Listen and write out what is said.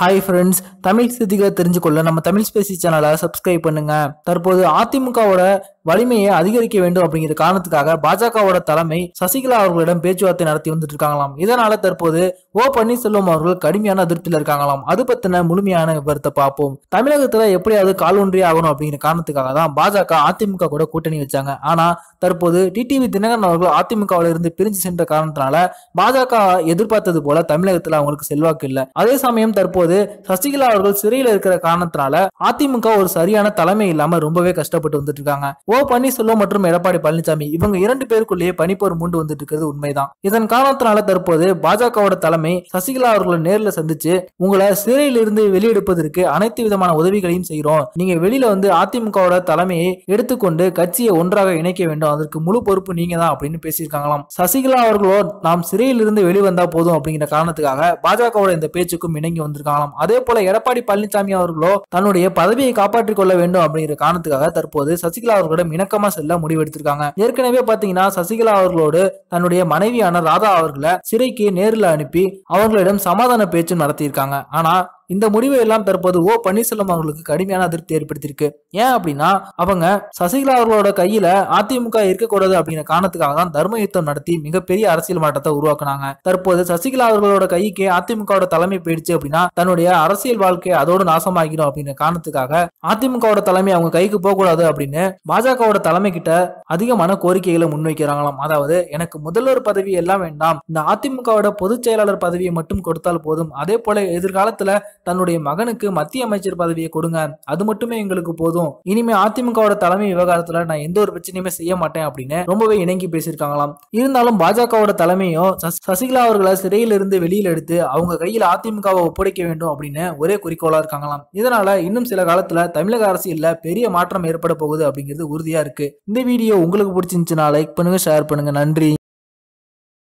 hi friends Tamil ஸ்திதிகளை தெரிஞ்சுக்கொள்ள நம்ம தமிழ் ஸ்பேசி சேனலை சப்ஸ்கிரைப் பண்ணுங்க தற்போது அதிமுகவோட வலிமையை அதிகரிக்க வேண்டும் அப்படிங்கிற காரணத்துக்காக பாஜகவோட தலைமை சசிகலா அவர்களிடம் பேச்சுவார்த்தை நடத்தி வந்துட்டு இருக்காங்களாம் இதனால தற்போது ஓ பன்னீர்செல்வம் அவர்கள் கடுமையான அதிருப்தியில் இருக்காங்களாம் அது பத்தின முழுமையான விவரத்தை பார்ப்போம் தமிழகத்துல எப்படியாவது ஒன்றிய ஆகணும் அப்படிங்கிற காரணத்துக்காக தான் பாஜக அதிமுக கூட கூட்டணி வச்சாங்க ஆனா தற்போது டிடிவி தினகரன் அவர்கள் அதிமுகவில் இருந்து பிரிஞ்சு சென்ற காரணத்தினால பாஜக எதிர்பார்த்தது போல தமிழகத்தில் அவங்களுக்கு செல்வாக்கு இல்லை அதே சமயம் தற்போது சசிகலா அவர்கள் சிறையில் இருக்கிற காரணத்தினால அதிமுக ஒரு சரியான தலைமை இல்லாம ரொம்பவே கஷ்டப்பட்டு வந்துட்டு இருக்காங்க ஓ பன்னீர்செல்வம் மற்றும் எடப்பாடி பழனிசாமி இவங்க இரண்டு பேருக்குள்ளேயே பனிப்போர் மூண்டு வந்துட்டு இருக்கிறது உண்மைதான் இதன் காரணத்தினால தற்போது பாஜகவோட தலைமை சசிகலா அவர்களை நேரில் சந்திச்சு உங்களை சிறையில் இருந்து வெளியெடுப்பதற்கு அனைத்து விதமான உதவிகளையும் செய்யறோம் நீங்க வெளியில வந்து அதிமுகவோட தலைமையை எடுத்துக்கொண்டு கட்சியை ஒன்றாக இணைக்க வேண்டும் அதற்கு முழு பொறுப்பு நீங்க தான் அப்படின்னு பேசியிருக்காங்களாம் சசிகலா அவர்களோ நாம் சிறையில் இருந்து வெளிவந்தா போதும் அப்படிங்கிற காரணத்துக்காக பாஜகவோட இந்த பேச்சுக்கும் இணங்கி வந்திருக்காங்களாம் அதே போல எடப்பாடி பழனிசாமி அவர்களோ தன்னுடைய பதவியை காப்பாற்றிக் கொள்ள வேண்டும் அப்படிங்கிற காரணத்துக்காக தற்போது சசிகலா அவர்களிடம் இணக்கமா செல்ல முடிவெடுத்திருக்காங்க ஏற்கனவே பாத்தீங்கன்னா சசிகலா அவர்களோடு தன்னுடைய மனைவியான ராதா அவர்களை சிறைக்கு நேரில் அனுப்பி அவர்களிடம் சமாதான பேச்சு நடத்தியிருக்காங்க ஆனா இந்த முடிவை எல்லாம் தற்போது ஓ பன்னீர்செல்வம் அவர்களுக்கு கடுமையான அதிருப்தி ஏற்படுத்தியிருக்கு ஏன் அப்படின்னா அவங்க சசிகலா அவர்களோட கையில அதிமுக இருக்கக்கூடாது அப்படிங்கிற காரணத்துக்காக தான் தர்ம யுத்தம் நடத்தி மிகப்பெரிய அரசியல் மாற்றத்தை உருவாக்குனாங்க தற்போது சசிகலா அவர்களோட கைக்கு அதிமுகவோட தலைமை போயிடுச்சு அப்படின்னா தன்னுடைய அரசியல் வாழ்க்கை அதோடு நாசமாகிடும் அப்படிங்கிற காரணத்துக்காக அதிமுகவோட தலைமை அவங்க கைக்கு போகக்கூடாது அப்படின்னு பாஜகவோட தலைமை கிட்ட அதிகமான கோரிக்கைகளை முன்வைக்கிறாங்களாம் அதாவது எனக்கு முதல்வர் பதவி எல்லாம் வேண்டாம் இந்த அதிமுகவோட பொதுச் செயலாளர் பதவியை மட்டும் கொடுத்தால் போதும் அதே போல எதிர்காலத்துல தன்னுடைய மகனுக்கு மத்திய அமைச்சர் பதவியை கொடுங்க அது மட்டுமே எங்களுக்கு போதும் இனிமே அதிமுகவோட தலைமை விவகாரத்துல நான் எந்த ஒரு பிரச்சனையுமே செய்ய மாட்டேன் அப்படின்னு ரொம்பவே இணங்கி பேசியிருக்காங்களாம் இருந்தாலும் பாஜகவோட தலைமையும் சசிகலா அவர்களை சிறையில் இருந்து வெளியில் எடுத்து அவங்க கையில் அதிமுகவை ஒப்படைக்க வேண்டும் அப்படின்னு ஒரே குறிக்கோளா இருக்காங்களாம் இதனால இன்னும் சில காலத்துல தமிழக அரசியல்ல பெரிய மாற்றம் ஏற்பட போகுது அப்படிங்கிறது உறுதியா இருக்கு இந்த வீடியோ உங்களுக்கு பிடிச்சிருந்துச்சுன்னா லைக் பண்ணுங்க ஷேர் பண்ணுங்க நன்றி